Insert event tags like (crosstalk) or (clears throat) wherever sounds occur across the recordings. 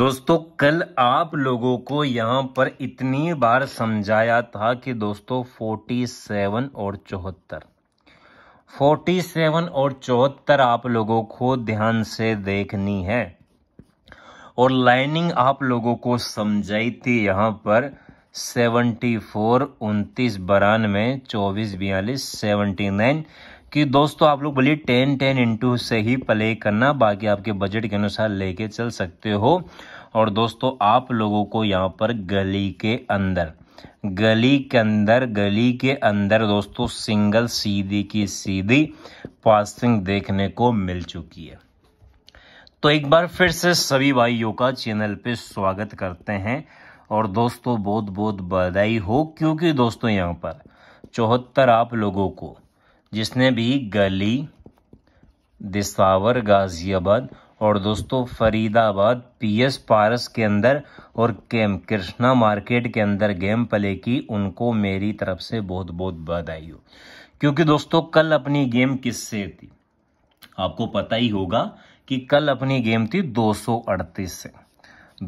दोस्तों कल आप लोगों को यहाँ पर इतनी बार समझाया था कि दोस्तों 47 और चौहत्तर 47 और चौहत्तर आप लोगों को ध्यान से देखनी है और लाइनिंग आप लोगों को समझाई थी यहां पर 74 उनतीस बारानवे चौबीस बयालीस सेवेंटी नाइन कि दोस्तों आप लोग बोलिए टेन टेन इंटू से ही प्ले करना बाकी आपके बजट के अनुसार लेके चल सकते हो और दोस्तों आप लोगों को यहाँ पर गली के अंदर गली के अंदर गली के अंदर दोस्तों सिंगल सीधी की सीधी पासिंग देखने को मिल चुकी है तो एक बार फिर से सभी भाइयों का चैनल पे स्वागत करते हैं और दोस्तों बहुत बहुत बधाई हो क्योंकि दोस्तों यहाँ पर चौहत्तर आप लोगों को जिसने भी गली दिसावर गाजियाबाद और दोस्तों फरीदाबाद पीएस पारस के अंदर और केम कृष्णा मार्केट के अंदर गेम प्ले की उनको मेरी तरफ से बहुत बहुत बधाई हो क्योंकि दोस्तों कल अपनी गेम किससे थी आपको पता ही होगा कि कल अपनी गेम थी 238 से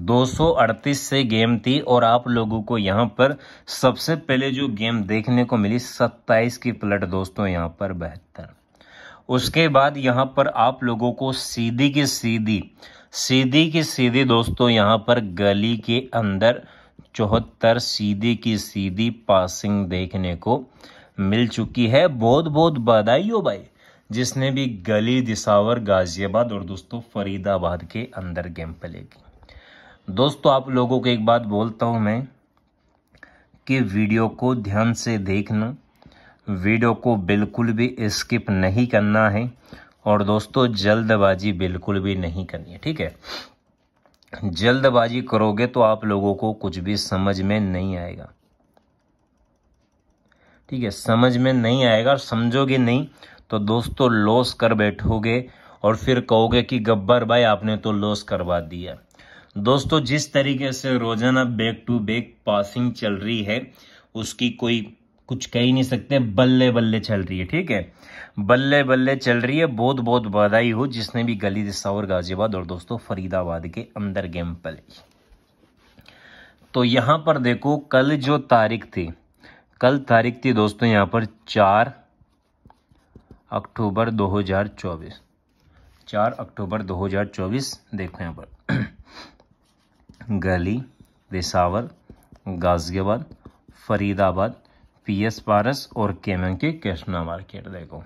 238 से गेम थी और आप लोगों को यहाँ पर सबसे पहले जो गेम देखने को मिली 27 की पलट दोस्तों यहाँ पर बेहतर उसके बाद यहाँ पर आप लोगों को सीधी की सीधी सीधी की सीधी दोस्तों यहाँ पर गली के अंदर चौहत्तर सीधी की सीधी पासिंग देखने को मिल चुकी है बहुत बहुत बधाई हो भाई जिसने भी गली दिसावर गाजियाबाद और दोस्तों फरीदाबाद के अंदर गेम पे की दोस्तों आप लोगों को एक बात बोलता हूँ मैं कि वीडियो को ध्यान से देखना वीडियो को बिल्कुल भी स्किप नहीं करना है और दोस्तों जल्दबाजी बिल्कुल भी नहीं करनी है ठीक है जल्दबाजी करोगे तो आप लोगों को कुछ भी समझ में नहीं आएगा ठीक है समझ में नहीं आएगा समझोगे नहीं तो दोस्तों लॉस कर बैठोगे और फिर कहोगे कि गब्बर भाई आपने तो लॉस करवा दिया दोस्तों जिस तरीके से रोजाना बैक टू बैक पासिंग चल रही है उसकी कोई कुछ कह ही नहीं सकते बल्ले बल्ले चल रही है ठीक है बल्ले बल्ले चल रही है बहुत बहुत बधाई हो जिसने भी गली और गाजियाबाद और दोस्तों फरीदाबाद के अंदर गेम पली तो यहां पर देखो कल जो तारीख थी कल तारीख थी दोस्तों यहां पर चार अक्टूबर 2024 चार अक्टूबर 2024 देखो यहां पर गली पेशावर गाजियाबाद फरीदाबाद पी एस पारस और केमंग के कृष्णा मार्केट देखो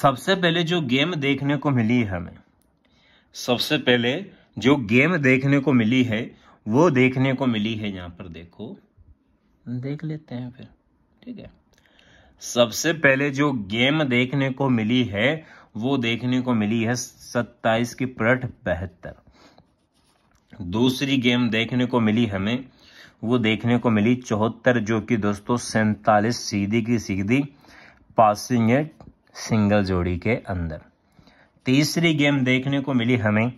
सबसे पहले जो गेम देखने को मिली है हमें सबसे पहले जो गेम देखने को मिली है वो देखने को मिली है यहाँ पर देखो देख लेते हैं फिर ठीक है सबसे पहले जो गेम देखने को मिली है वो देखने को मिली है सत्ताईस की प्रठ बेहतर दूसरी गेम देखने को मिली हमें वो देखने को मिली चौहत्तर जो कि दोस्तों सैंतालीस सीधी की सीधी पासिंग है सिंगल जोड़ी के अंदर तीसरी गेम देखने को मिली हमें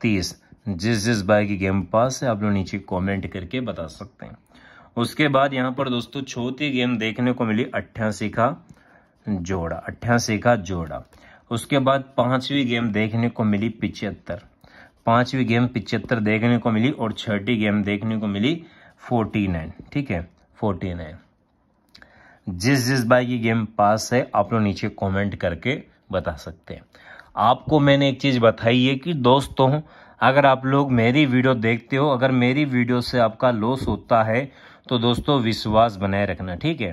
तीस जिस जिस बाई की गेम पास है आप लोग नीचे कमेंट करके बता सकते हैं उसके बाद यहाँ पर दोस्तों चौथी गेम देखने को मिली अट्ठासी का जोड़ा अट्ठासी का जोड़ा उसके बाद पांचवी गेम देखने को मिली पिचहत्तर पांचवी गेम पिचहत्तर देखने को मिली और छठी गेम देखने को मिली फोर्टी नाइन ठीक है फोर्टी नाइन जिस जिस भाई की गेम पास है आप लोग नीचे कमेंट करके बता सकते हैं आपको मैंने एक चीज़ बताई है कि दोस्तों अगर आप लोग मेरी वीडियो देखते हो अगर मेरी वीडियो से आपका लॉस होता है तो दोस्तों विश्वास बनाए रखना ठीक है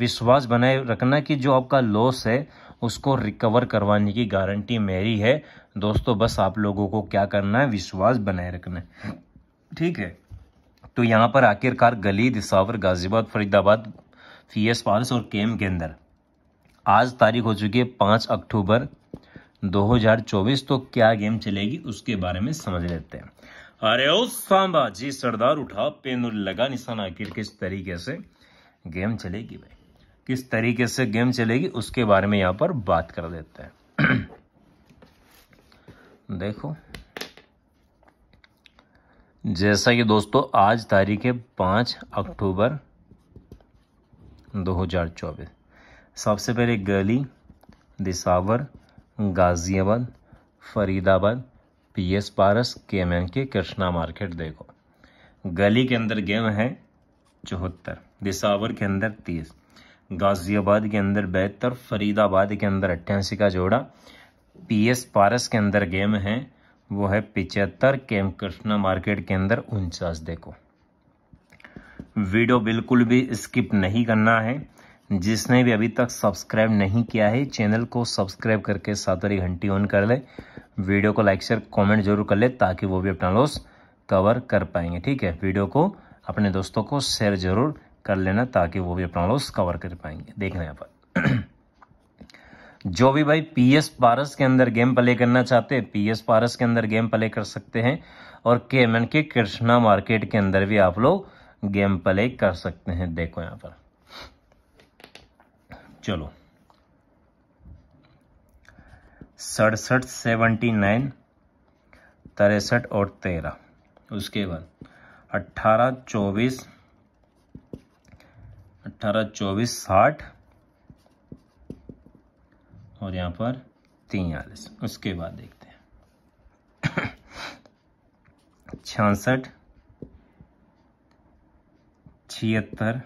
विश्वास बनाए रखना कि जो आपका लॉस है उसको रिकवर करवाने की गारंटी मेरी है दोस्तों बस आप लोगों को क्या करना है विश्वास बनाए रखना है ठीक है तो यहाँ पर आखिरकार गली दिसावर गाजीबाद फरीदाबाद फी एस और केम के अंदर आज तारीख हो चुकी है पाँच अक्टूबर 2024 तो क्या गेम चलेगी उसके बारे में समझ लेते हैं अरे ओ सांबा जी सरदार उठा पेन लगा निशाना आखिर किस तरीके से गेम चलेगी भाई किस तरीके से गेम चलेगी उसके बारे में यहाँ पर बात कर देते हैं (clears throat) देखो जैसा कि दोस्तों आज तारीख है पांच अक्टूबर 2024 सबसे पहले Gali Disawar Ghaziabad Faridabad P S Paras K M N के कृष्णा मार्केट देखो गली के अंदर गेम है चौहत्तर दिसावर के अंदर तीस गाज़ियाबाद के अंदर बहत्तर फरीदाबाद के अंदर अट्ठासी का जोड़ा पी एस पारस के अंदर गेम है वो है पिचहत्तर केम कृष्णा मार्केट के अंदर उनचास देखो वीडियो बिल्कुल भी स्किप नहीं करना है जिसने भी अभी तक सब्सक्राइब नहीं किया है चैनल को सब्सक्राइब करके सात वाली घंटी ऑन कर ले वीडियो को लाइक शेयर कमेंट जरूर कर ले ताकि वो भी अपना लॉस कवर कर पाएंगे ठीक है वीडियो को अपने दोस्तों को शेयर जरूर कर लेना ताकि वो भी अपना लॉस कवर कर पाएंगे देख रहे हैं (clears throat) जो भी भाई पी एस पारस के अंदर गेम प्ले करना चाहते हैं पी एस पारस के अंदर गेम प्ले कर सकते हैं और के एम के कृष्णा मार्केट के अंदर भी आप लोग गेम प्ले कर सकते हैं देखो यहाँ पर चलो सड़सठ सेवेंटी नाइन तिरसठ और तेरह उसके बाद अट्ठारह चौबीस अट्ठारह चौबीस साठ और यहाँ पर तियालीस उसके बाद देखते हैं छियासठ छिहत्तर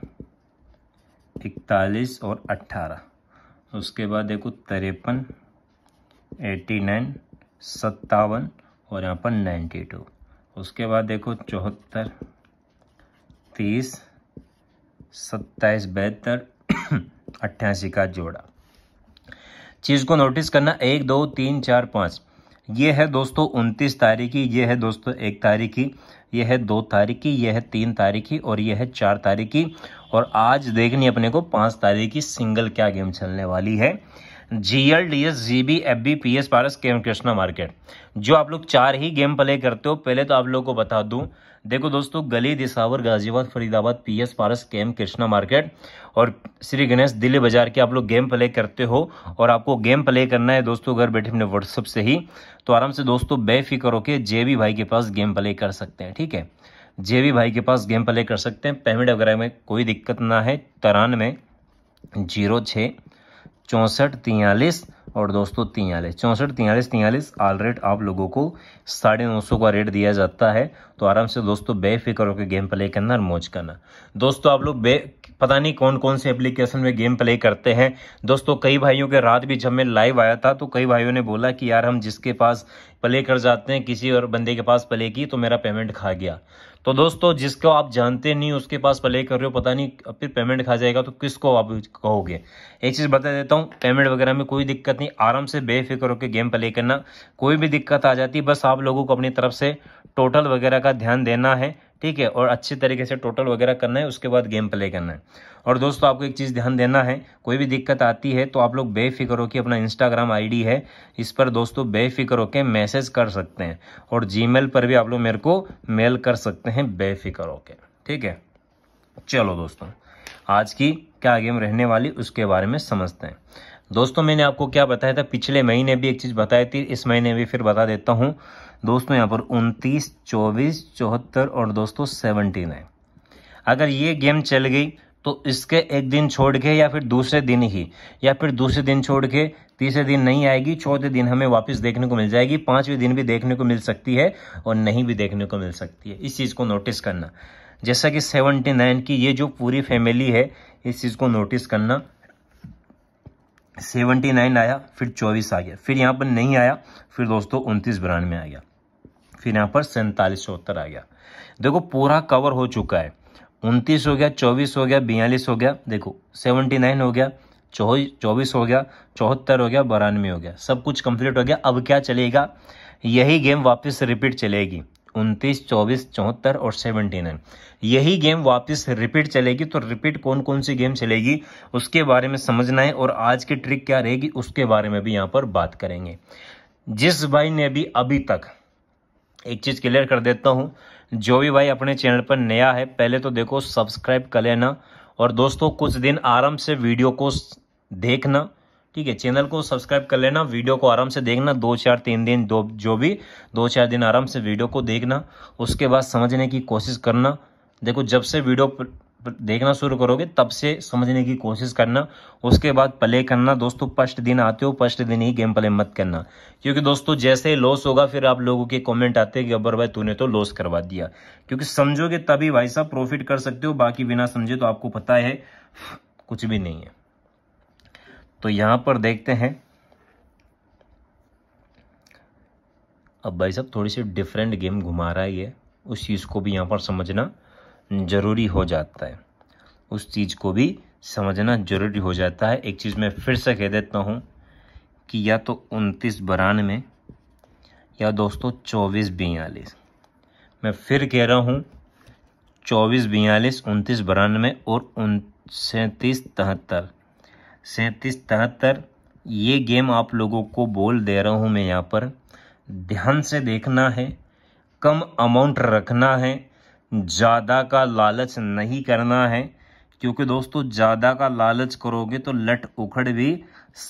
इकतालीस और अट्ठारह उसके बाद देखो तिरपन एटी नाइन सत्तावन और यहाँ पर नाइन्टी टू उसके बाद देखो चौहत्तर तीस सत्ताईस बहत्तर (clears throat) अट्ठासी का जोड़ा चीज़ को नोटिस करना एक दो तीन चार पाँच ये है दोस्तों उनतीस तारीख की ये है दोस्तों एक तारीख की यह है दो तारीख की यह है तीन तारीख की और यह है चार तारीख की और आज देखनी अपने को पाँच तारीख की सिंगल क्या गेम चलने वाली है जी L D S G B F B P S Paras K M Krishna market जो आप लोग चार ही गेम प्ले करते हो पहले तो आप लोगों को बता दूं देखो दोस्तों Gali Disawar Ghaziabad Faridabad P S Paras K M Krishna market और श्री गणेश दिल्ली बाजार के आप लोग गेम प्ले करते हो और आपको गेम प्ले करना है दोस्तों घर बैठे अपने व्हाट्सअप से ही तो आराम से दोस्तों बेफिक्र होकर जे भाई के पास गेम प्ले कर सकते हैं ठीक है जेवी भाई के पास गेम प्ले कर सकते हैं पेमेंट वगैरह में कोई दिक्कत ना है तिरानवे जीरो छः चौंसठ तियालीस और दोस्तों तियालीस चौंसठ तियालीस तियालीस आल रेट आप लोगों को साढ़े नौ सौ का रेट दिया जाता है तो आराम से दोस्तों बेफिक्र होकर गेम प्ले करना और मौज करना दोस्तों आप लोग बे पता नहीं कौन कौन से एप्लीकेशन में गेम प्ले करते हैं दोस्तों कई भाइयों के रात भी जब मैं लाइव आया था तो कई भाइयों ने बोला कि यार हम जिसके पास प्ले कर जाते हैं किसी और बंदे के पास प्ले की तो मेरा पेमेंट खा गया तो दोस्तों जिसको आप जानते नहीं उसके पास प्ले कर रहे हो पता नहीं फिर पेमेंट खा जाएगा तो किसको आप कहोगे एक चीज़ बता देता हूँ पेमेंट वगैरह में कोई दिक्कत दिक्कत नहीं आराम से बेफिक्र होकर गेम प्ले करना कोई भी दिक्कत आ जाती बस आप लोगों को अपनी तरफ से टोटल वगैरह का ध्यान देना है ठीक है और अच्छे तरीके से टोटल वगैरह करना है उसके बाद गेम प्ले करना है और दोस्तों आपको एक चीज़ ध्यान देना है कोई भी दिक्कत आती है तो आप लोग बेफिक्र होकर अपना इंस्टाग्राम आईडी है इस पर दोस्तों बेफिक्र होकर मैसेज कर सकते हैं और जीमेल पर भी आप लोग मेरे को मेल कर सकते हैं बेफिक्र होकर ठीक है चलो दोस्तों आज की क्या गेम रहने वाली उसके बारे में समझते हैं दोस्तों मैंने आपको क्या बताया था पिछले महीने भी एक चीज़ बताई थी इस महीने भी फिर बता देता हूँ दोस्तों यहाँ पर उनतीस चौबीस चौहत्तर और दोस्तों सेवनटीन है अगर ये गेम चल गई तो इसके एक दिन छोड़ के या फिर दूसरे दिन ही या फिर दूसरे दिन छोड़ के तीसरे दिन नहीं आएगी चौथे दिन हमें वापस देखने को मिल जाएगी पांचवें दिन भी देखने को मिल सकती है और नहीं भी देखने को मिल सकती है इस चीज़ को नोटिस करना जैसा कि सेवनटी नाइन की ये जो पूरी फैमिली है इस चीज़ को नोटिस करना सेवेंटी नाइन आया फिर चौबीस आ गया फिर यहाँ पर नहीं आया फिर दोस्तों उनतीस बिरानवे आ गया फिर यहाँ पर सैंतालीस चौहत्तर आ गया देखो पूरा कवर हो चुका है उनतीस हो गया चौबीस हो गया बयालीस हो गया देखो सेवेंटी नाइन हो गया चौबीस हो गया चौहत्तर हो गया बारानवे हो गया सब कुछ कंप्लीट हो गया अब क्या चलेगा यही गेम वापस रिपीट चलेगी उनतीस चौबीस चौहत्तर और सेवनटी नाइन यही गेम वापस रिपीट चलेगी तो रिपीट कौन कौन सी गेम चलेगी उसके बारे में समझना है और आज की ट्रिक क्या रहेगी उसके बारे में भी यहाँ पर बात करेंगे जिस भाई ने भी अभी तक एक चीज़ क्लियर कर देता हूँ जो भी भाई अपने चैनल पर नया है पहले तो देखो सब्सक्राइब कर लेना और दोस्तों कुछ दिन आराम से वीडियो को देखना ठीक है चैनल को सब्सक्राइब कर लेना वीडियो को आराम से देखना दो चार तीन दिन दो जो भी दो चार दिन आराम से वीडियो को देखना उसके बाद समझने की कोशिश करना देखो जब से वीडियो देखना शुरू करोगे तब से समझने की कोशिश करना उसके बाद प्ले करना दोस्तों फर्स्ट दिन आते हो फर्स्ट दिन ही गेम प्ले मत करना क्योंकि दोस्तों जैसे ही लॉस होगा फिर आप लोगों के कमेंट आते हैं कि अबर भाई तूने तो लॉस करवा दिया क्योंकि समझोगे तभी भाई साहब प्रॉफिट कर सकते हो बाकी बिना समझे तो आपको पता है कुछ भी नहीं है तो यहाँ पर देखते हैं अब भाई साहब थोड़ी सी डिफरेंट गेम घुमा रहा है ये उस चीज़ को भी यहाँ पर समझना ज़रूरी हो जाता है उस चीज़ को भी समझना ज़रूरी हो जाता है एक चीज़ मैं फिर से कह देता हूँ कि या तो उनतीस बारानवे या दोस्तों चौबीस बयालीस मैं फिर कह रहा हूँ चौबीस बयालीस उनतीस बरानवे और उन सैंतीस तिहत्तर सैंतीस तिहत्तर ये गेम आप लोगों को बोल दे रहा हूँ मैं यहाँ पर ध्यान से देखना है कम अमाउंट रखना है ज़्यादा का लालच नहीं करना है क्योंकि दोस्तों ज़्यादा का लालच करोगे तो लट उखड़ भी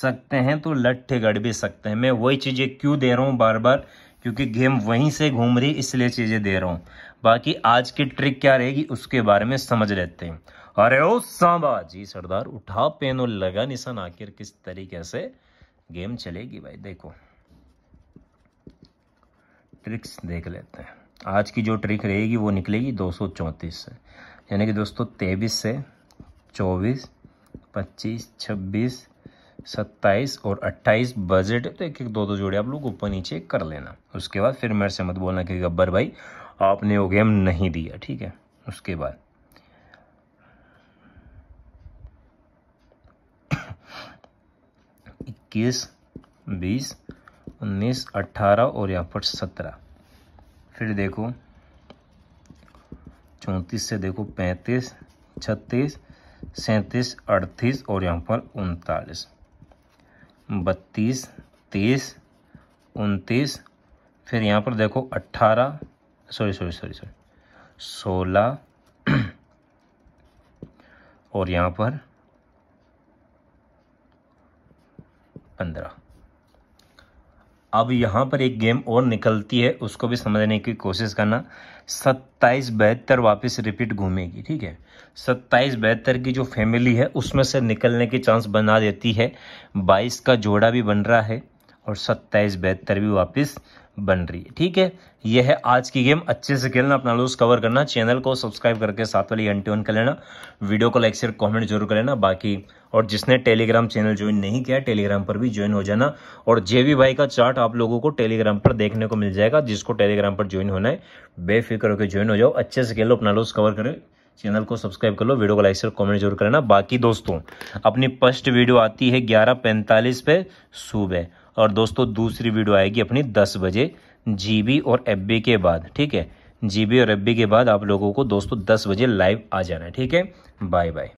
सकते हैं तो लट ठिगड़ भी सकते हैं मैं वही चीज़ें क्यों दे रहा हूँ बार बार क्योंकि गेम वहीं से घूम रही इसलिए चीज़ें दे रहा हूँ बाकी आज की ट्रिक क्या रहेगी उसके बारे में समझ लेते हैं अरे ओ सांबा जी सरदार उठा पेन और लगा निशान आखिर किस तरीके से गेम चलेगी भाई देखो ट्रिक्स देख लेते हैं आज की जो ट्रिक रहेगी वो निकलेगी 234 से यानी कि दोस्तों तेईस से 24 25 26 27 और 28 बजट है तो एक एक दो दो जोड़े आप लोग ऊपर नीचे कर लेना उसके बाद फिर मेरे से मत बोलना कि गब्बर भाई आपने वो गेम नहीं दिया ठीक है उसके बाद इक्कीस बीस उन्नीस अट्ठारह और यहाँ पर सत्रह फिर देखो चौंतीस से देखो पैंतीस छत्तीस सैंतीस अड़तीस और यहाँ पर उनतालीस बत्तीस तीस उनतीस फिर यहाँ पर देखो अट्ठारह सॉरी सॉरी सॉरी सॉरी सोलह (clears throat) और यहाँ पर पंद्रह अब यहाँ पर एक गेम और निकलती है उसको भी समझने की कोशिश करना सत्ताईस बहत्तर वापस रिपीट घूमेगी ठीक है सत्ताईस बहत्तर की जो फैमिली है उसमें से निकलने के चांस बना देती है बाईस का जोड़ा भी बन रहा है और सत्ताईस बहत्तर भी वापस बन रही है ठीक है यह है आज की गेम अच्छे से खेलना अपना लूज कवर करना चैनल को सब्सक्राइब करके साथ वाली घंटी ऑन कर लेना वीडियो को लाइक शेयर कमेंट जरूर कर लेना बाकी और जिसने टेलीग्राम चैनल ज्वाइन नहीं किया टेलीग्राम पर भी ज्वाइन हो जाना और जेवी भाई का चार्ट आप लोगों को टेलीग्राम पर देखने को मिल जाएगा जिसको टेलीग्राम पर ज्वाइन होना है बेफिक्र होकर ज्वाइन हो जाओ अच्छे से खेलो अपना लूज कवर करें चैनल को सब्सक्राइब कर लो वीडियो को लाइक शेयर कमेंट जरूर करना बाकी दोस्तों अपनी फर्स्ट वीडियो आती है ग्यारह पैंतालीस पे सुबह और दोस्तों दूसरी वीडियो आएगी अपनी दस बजे जीबी और एफबी के बाद ठीक है जीबी और एफबी के बाद आप लोगों को दोस्तों दस बजे लाइव आ जाना है ठीक है बाय बाय